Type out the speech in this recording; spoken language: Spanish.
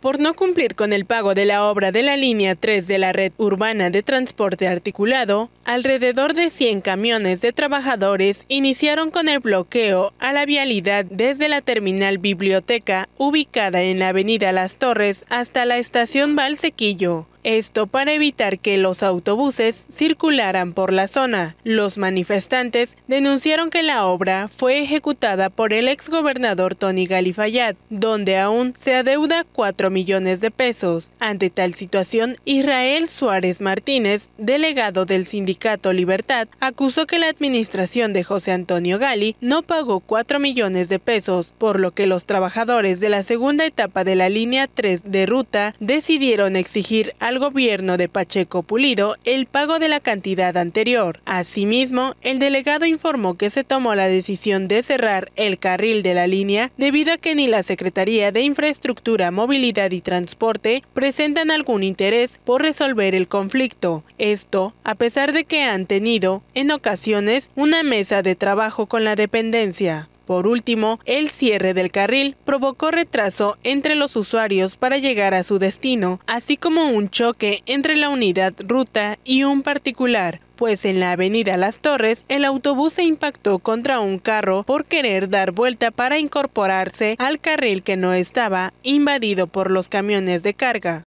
por no cumplir con el pago de la obra de la línea 3 de la red urbana de transporte articulado, alrededor de 100 camiones de trabajadores iniciaron con el bloqueo a la vialidad desde la terminal biblioteca ubicada en la avenida Las Torres hasta la estación Valsequillo, esto para evitar que los autobuses circularan por la zona. Los manifestantes denunciaron que la obra fue ejecutada por el exgobernador Tony Galifayat, donde aún se adeuda 4 millones de pesos. Ante tal situación, Israel Suárez Martínez, delegado del sindicato Libertad, acusó que la administración de José Antonio Gali no pagó 4 millones de pesos, por lo que los trabajadores de la segunda etapa de la línea 3 de ruta decidieron exigir a al gobierno de Pacheco Pulido el pago de la cantidad anterior. Asimismo, el delegado informó que se tomó la decisión de cerrar el carril de la línea debido a que ni la Secretaría de Infraestructura, Movilidad y Transporte presentan algún interés por resolver el conflicto. Esto, a pesar de que han tenido, en ocasiones, una mesa de trabajo con la dependencia. Por último, el cierre del carril provocó retraso entre los usuarios para llegar a su destino, así como un choque entre la unidad ruta y un particular, pues en la avenida Las Torres el autobús se impactó contra un carro por querer dar vuelta para incorporarse al carril que no estaba invadido por los camiones de carga.